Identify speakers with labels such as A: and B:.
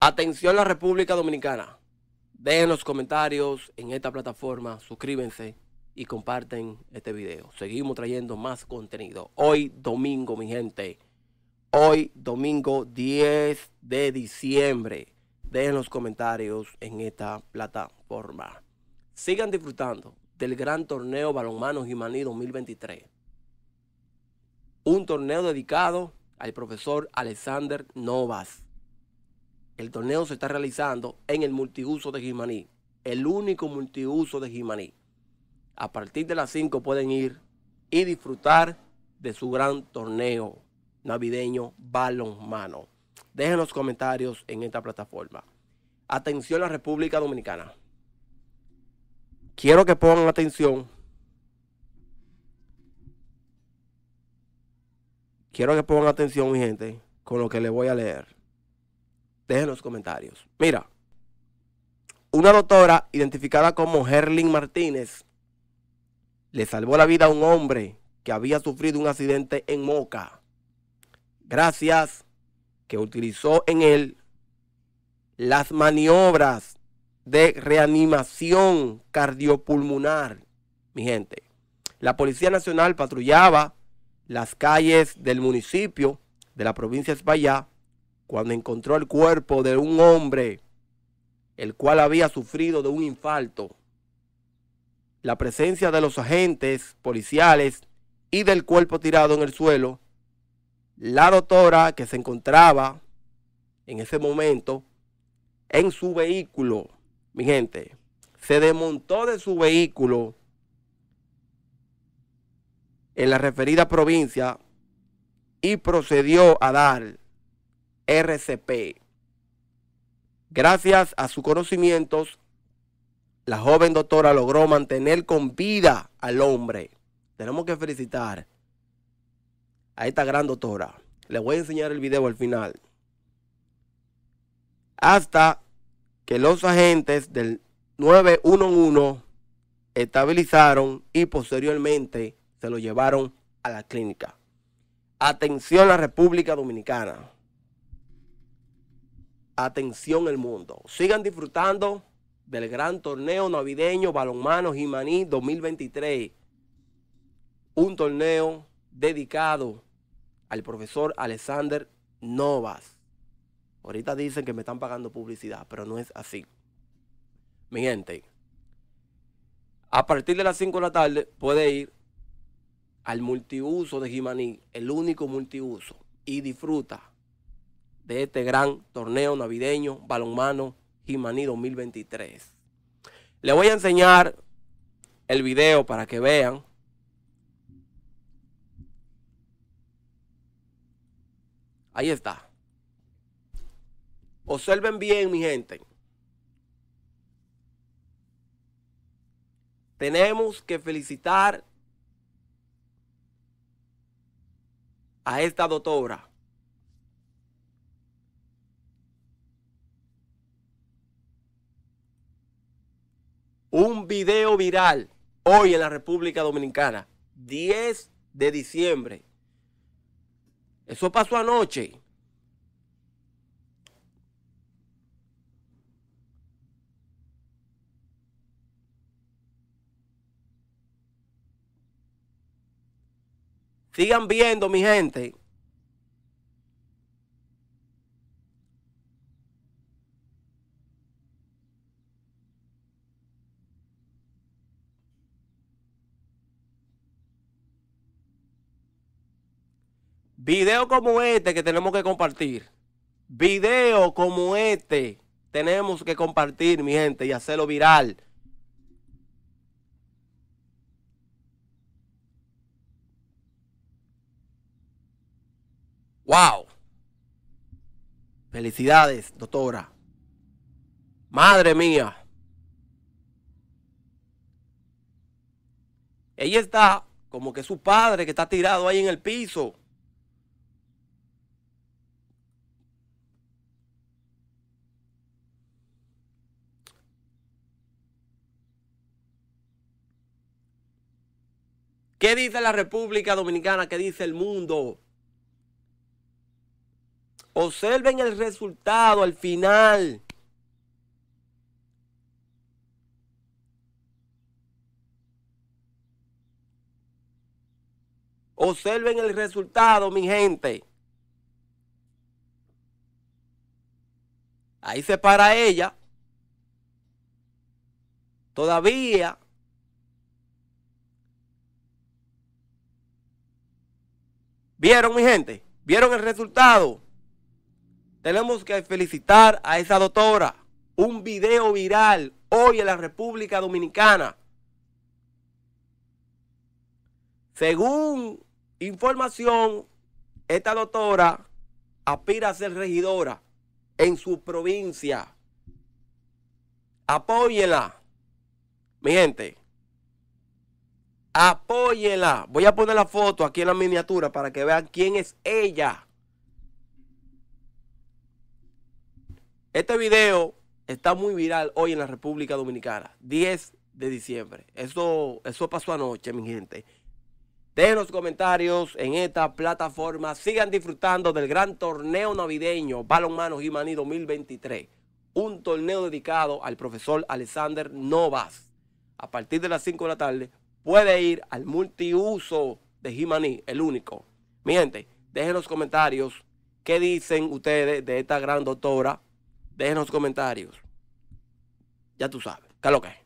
A: Atención la República Dominicana. Dejen los comentarios en esta plataforma, suscríbanse y comparten este video. Seguimos trayendo más contenido. Hoy domingo, mi gente. Hoy domingo 10 de diciembre. Dejen los comentarios en esta plataforma. Sigan disfrutando del gran torneo Balonmano Jimaní 2023. Un torneo dedicado al profesor Alexander Novas. El torneo se está realizando en el multiuso de Jimaní, el único multiuso de Jimaní. A partir de las 5 pueden ir y disfrutar de su gran torneo navideño balonmano. Dejen los comentarios en esta plataforma. Atención a la República Dominicana. Quiero que pongan atención. Quiero que pongan atención, mi gente, con lo que le voy a leer. Dejen los comentarios. Mira, una doctora identificada como Gerlin Martínez le salvó la vida a un hombre que había sufrido un accidente en Moca. Gracias que utilizó en él las maniobras de reanimación cardiopulmonar, mi gente. La Policía Nacional patrullaba las calles del municipio de la provincia de España cuando encontró el cuerpo de un hombre el cual había sufrido de un infarto. La presencia de los agentes policiales y del cuerpo tirado en el suelo, la doctora que se encontraba en ese momento en su vehículo mi gente, se desmontó de su vehículo en la referida provincia y procedió a dar RCP. Gracias a sus conocimientos, la joven doctora logró mantener con vida al hombre. Tenemos que felicitar a esta gran doctora. Le voy a enseñar el video al final. Hasta que los agentes del 911 estabilizaron y posteriormente se lo llevaron a la clínica. Atención la República Dominicana. Atención el mundo. Sigan disfrutando del gran torneo navideño Balonmano Jimaní 2023. Un torneo dedicado al profesor Alexander Novas. Ahorita dicen que me están pagando publicidad, pero no es así. Mi gente, a partir de las 5 de la tarde puede ir al multiuso de Jimaní, el único multiuso, y disfruta de este gran torneo navideño balonmano Jimaní 2023. Le voy a enseñar el video para que vean. Ahí está. Observen bien, mi gente. Tenemos que felicitar a esta doctora. Un video viral hoy en la República Dominicana, 10 de diciembre. Eso pasó anoche. Sigan viendo, mi gente. Video como este que tenemos que compartir. Video como este tenemos que compartir, mi gente, y hacerlo viral. ¡Wow! Felicidades, doctora. Madre mía. Ella está como que su padre que está tirado ahí en el piso. ¿Qué dice la República Dominicana? ¿Qué dice el mundo? Observen el resultado al final. Observen el resultado, mi gente. Ahí se para ella. Todavía. ¿Vieron, mi gente? ¿Vieron el resultado? Tenemos que felicitar a esa doctora. Un video viral hoy en la República Dominicana. Según información, esta doctora aspira a ser regidora en su provincia. Apóyela, Mi gente, Apóyela. Voy a poner la foto aquí en la miniatura para que vean quién es ella. Este video está muy viral hoy en la República Dominicana, 10 de diciembre. Eso, eso pasó anoche, mi gente. Dejen los comentarios en esta plataforma. Sigan disfrutando del gran torneo navideño Balonmano gimani 2023. Un torneo dedicado al profesor Alexander Novas. A partir de las 5 de la tarde puede ir al multiuso de Gimani, el único. Mi gente, dejen los comentarios qué dicen ustedes de esta gran doctora los comentarios. Ya tú sabes. ¿Qué es lo que es?